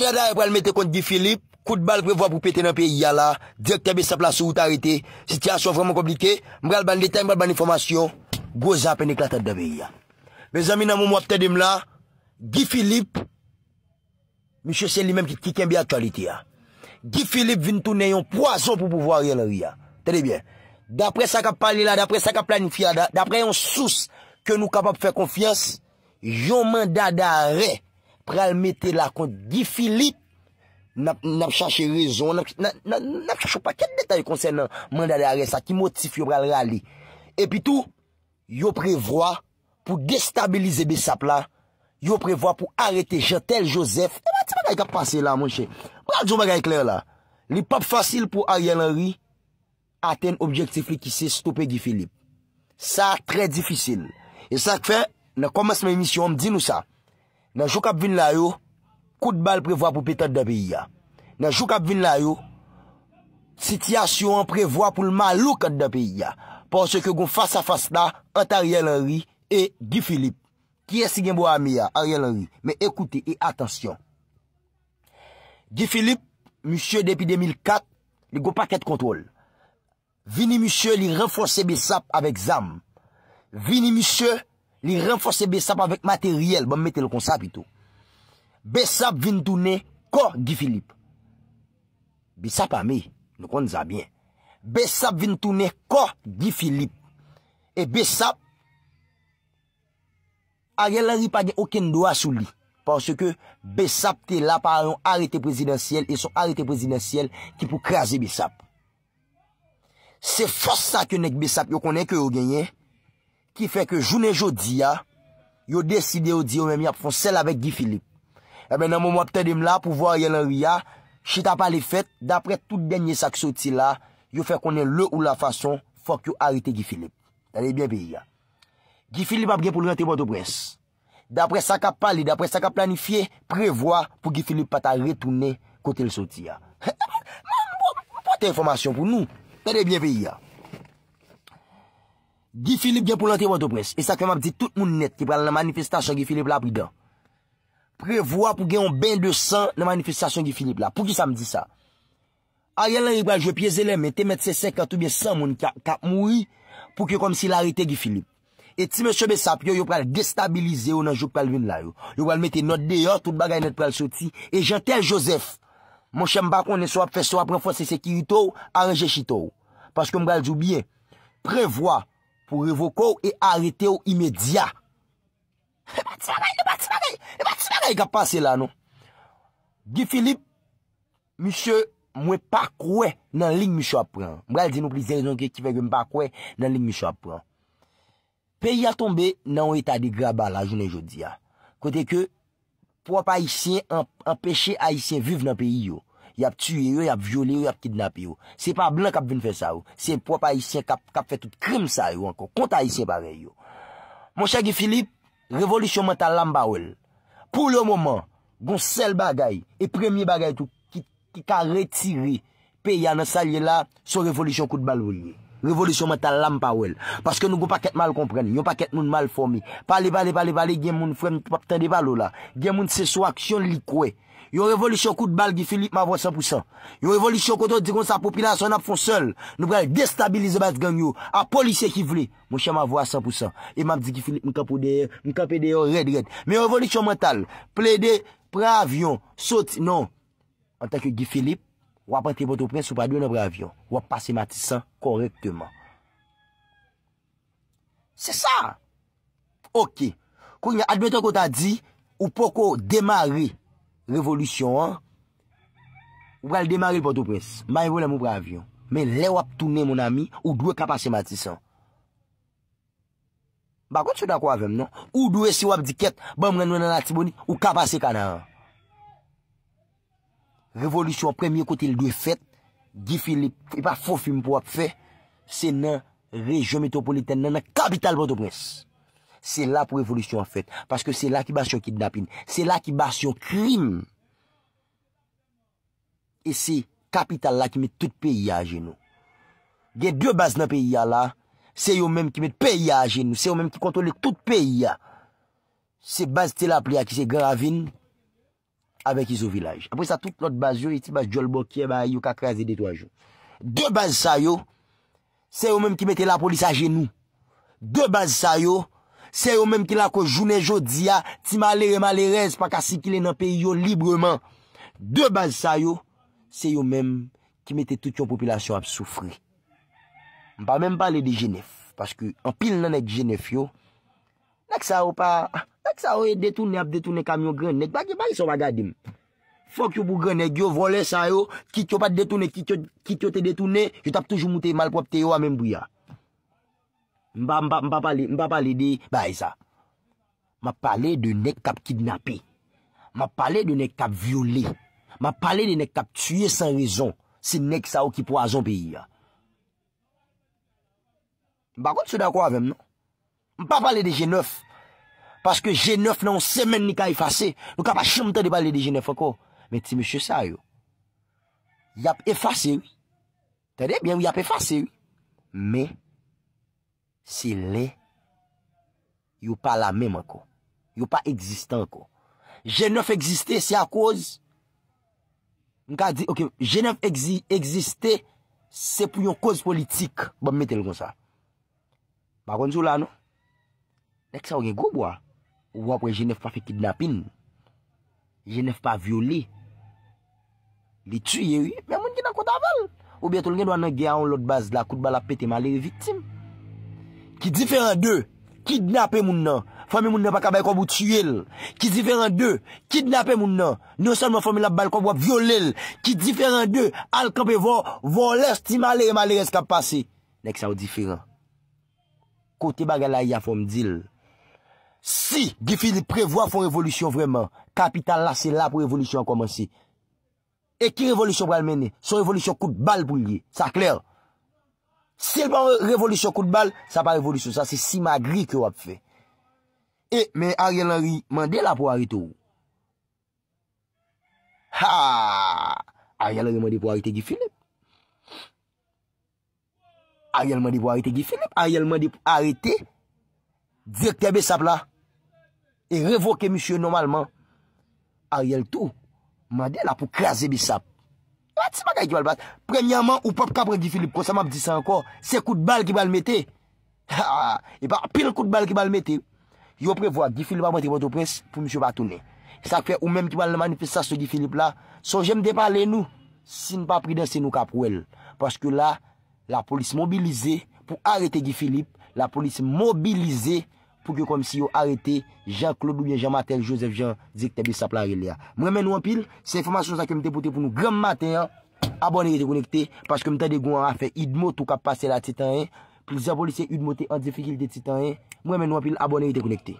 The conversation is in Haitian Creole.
Gwenda da re pou al mette kont Gifilip, kout bal pou peyten nan peyi ya la, dik tebe sa plasou ou ta rete, siti aswa vreman komplike, mbrel ban deten, mbrel ban informasyon, gozapen e klatat da beyi ya. Me zami nan mou mwate dem la, Gifilip, msye se li mem ki ken bi atoliti ya, Gifilip vintou nen yon poason pou pou voir yon la ri ya, tede bien. Dapre sa ka pali la, dapre sa ka planifi ya, dapre yon sous ke nou kapap fe konfians, jounman da da re, pral mette la kont Gifilip nap chache rezon nap chache pa ket detay konsen nan mandade a re sa ki motif yo pral rali epi tou yo prevoa pou destabilize besap la yo prevoa pou arete jantel josef li pap fasil pou ari alari aten objektif li ki se stoppe Gifilip sa tre difisil e sak fe na komas me misyon di nou sa Nanjou kap vin la yo, kout bal prevoa pou pitat da piya. Nanjou kap vin la yo, sityasyon prevoa pou lman lou kat da piya. Pon se ke goun fasa-fasa la, anta Ariel Henry e Guy Philippe. Ki esi gen bo hami ya, Ariel Henry. Men ekouti e atansyon. Guy Philippe, monsye depi 2004, li goun paket kontrol. Vini monsye li refonse besap avek zam. Vini monsye Li renforse Besap avèk materyèl... ...bèm mète lò kon sap ito. Besap vin tounè... ...kò Gifilip. Besap amè... ...lò kon zà bè. Besap vin tounè... ...kò Gifilip. E Besap... ...agè lè rip agè okèn doa sou li. Pòsè ke... ...Besap te la parè an... ...arete prezidentyèl... ...e son arete prezidentyèl... ...ki pou krasè Besap. Se fòs sa kènèk Besap... ...yò konèk yo gènyè... ki fè ke jounen jodi ya, yo deside yo di yo mè mè ap fonsèl apè Gifilip. E mè nan mò mò ap tèdèm la pou vò yè lè rüya, chita pali fèt, d'aprè tout denye sak soti la, yo fè konè le ou la fason fòk yo arite Gifilip. Tèdè bè bè ya. Gifilip ap gen pou lè rente bòtou pres. D'aprè sa ka pali, d'aprè sa ka planifiè, prevoa pou Gifilip pata retounè kote lè soti ya. Mè mò mò mò mò pote informasyon pou nou. Tèdè bè bè ya. Gifilip gen pou lante woto pres. E sakreman pti tout moun net ki pral nan manifestasyon Gifilip la pou idan. Prevoa pou gen yon ben de san nan manifestasyon Gifilip la. Pou ki sa m di sa? A yon lan yon wale jwepye zelen mette mette se sen kato byen san moun kap moui pou ki yon kom si larite Gifilip. Et ti men sebe sa pyo yon pral destabilize yon nan jok pral vin la yon. Yon wale mette not de yon tout bagay net pral sou ti. E jante josef. Monshem bak wane swap feswap pran fonsese kiritou an reje chitou. Paske m pou revoko ou e arete ou imedya. Ebatis bagay, ebatis bagay, ebatis bagay ka pase la nou. Di Filip, Mise, mwen pa kwe nan ling mi chwa pran. Mwen al di nou plize zonke ki feke mwen pa kwe nan ling mi chwa pran. Peyi a tombe nan ou etade graba la jounen jodi ya. Kote ke, pou apayisyen empeshe ayisyen vive nan peyi yo. Y ap tue yo, y ap viole yo, y ap kidnap yo. Se pa blan kap vin fe sa yo. Se po pa isye kap fe tout krim sa yo anko. Kont a isye pare yo. Monsha ki Filip, revolusyon mental lan ba oul. Pou yo mouman, goun sel bagay, e premi bagay tou, ki ka retiri pe yana salye la, sou revolusyon kout bal woye. Revolisyon mental lam pa ouel. Paske nou goun pa ket mal kompreni. Yon pa ket moun mal formi. Pali bali bali bali gen moun fwen mpap tende balo la. Gen moun se so aksyon li kwe. Yon revolisyon kout bal gifilip ma vwa 100%. Yon revolisyon koto diron sa popilasyon ap fon sol. Nou brel destabilize bat gang yo. A polisyen ki vle. Mwen chan ma vwa 100%. E mam di gifilip mkampou deyo. Mkampou deyo red red. Men revolisyon mental. Ple de pra avyon. Sot nan. Antak yo gifilip. wap ente potoprens ou pa dwen nou pre avyon, wap pase matisan korekteman. Se sa! Ok, kwenye admeton kota di, ou poko demare revolutyon an, wap demare potoprens, may vwene mou pre avyon, men le wap toune moun ami, ou dwe kapa se matisan. Bakot se tako avem non, ou dwe se wap diket, ou kapa se kanan an. Revolusyon premye kote l de fet, Gifilip, e pa fofim pou ap fet, Se nan rejon metropolitane, nan nan kapital bote pres. Se la pou revolusyon fet, Paske se la ki basyon kidnapin, Se la ki basyon krim, E se kapital la ki met tout peyya ajen nou. Ge dwe baz nan peyya la, Se yo menm ki met peyya ajen nou, Se yo menm ki kontole tout peyya. Se baz tel ap liya ki se gravin, Se yo menm ki kontole tout peyya, Avek yi zo vilaj. Apre sa tout lot baz yo, yi ti baz djol bokye, ba yi yo kak raze detwa yo. De baz sa yo, se yo menm ki mette la polis a genou. De baz sa yo, se yo menm ki la ko jounen jodi ya, ti malere malere, se pa kasi kilen an pe yo libreman. De baz sa yo, se yo menm ki mette tout yon populasyon ap soufri. M pa menm pale di jenef, paske an pil nan et jenef yo, nak sa yo pa... Mwen sa ou e detounen ap detounen kamyon gren, nek bagi bagi sa waga dim. Fok yo pou gren, nek yo vole sa yo, ki chou pat detounen, ki chou te detounen, yo tap toujou moute malpwapte yo a menm bouya. Mwen pa pale de, ba e sa, mwen pale de nek kap kidnapé, mwen pale de nek kap viole, mwen pale de nek kap tuyé san rezon, se nek sa ou ki po a zon peyi ya. Bakon se da kwa vemen, non? mwen pale de genov. Paske G9 nan semen ni ka efase. Nou ka pa choum te de bali de G9 ko. Men ti me chou sa yo. Yap efase yo. Tede, yon yap efase yo. Men, se le, yo pa la men man ko. Yo pa existan ko. G9 eksiste se a koz. Mka di, ok, G9 eksiste se pou yon koz politik. Bon, metel kon sa. Bakon sou la nou. Nek sa ou gen gobo a. Ou wapwe jenef pa fe kidnapin, jenef pa viole, li tuy ewi, men moun ki nan kout aval. Ou byatol gen do anan gen an lout baz la kout bal apete malere vitim. Ki diferan de, kidnapen moun nan, fwame moun nan pa kabay koum ou tuy el. Ki diferan de, kidnapen moun nan, non san moun fwame la bal koum wap viole el. Ki diferan de, al kampi vo, vo leste malere malere skap pase. Nek sa ou diferan. Kote baga la ya fwam dil. Si Gifilip prevoa fon revolusyon vreman, kapital la se la pou revolusyon a komansi. E ki revolusyon pou al mene? Se revolusyon kout bal pou liye. Sa kler. Se l pou revolusyon kout bal, sa pa revolusyon. Sa se si magri kou ap fe. E, me Ariel Henry mande la pou arite ou? Ha! Ariel Henry mande pou arite Gifilip. Ariel mande pou arite Gifilip. Ariel mande pou arite. Dik tebe sapla. E revoke msye normalman. A riel tou. Mwen de la pou krasi bisap. Wat se magay ki bal bat. Premiaman ou pop kapre di Filip. Kwa sa map di sa anko. Se kout bal ki bal mette. E pa pil kout bal ki bal mette. Yo prevoa di Filip a mwen tri boto pres. Pou msye batounen. Sa fe ou menm ki bal manifestase di Filip la. So jemde pale nou. Si nou pa pridansi nou kap wèl. Paske la la polis mobilize. Pou arete di Filip. La polis mobilize. La polis mobilize. pou ke kom si yo arete Jean-Claude Louis, Jean-Martin, Joseph Jean, Zeke Tebis, sapla Relia. Mwen men wampil, se informasyon sa kemite pote pou nou gram mater, abone rete konekte, paske mte de goun afe idmote ou kap pase la Titan 1, pou zi apolise idmote an defikil de Titan 1, mwen men wampil, abone rete konekte.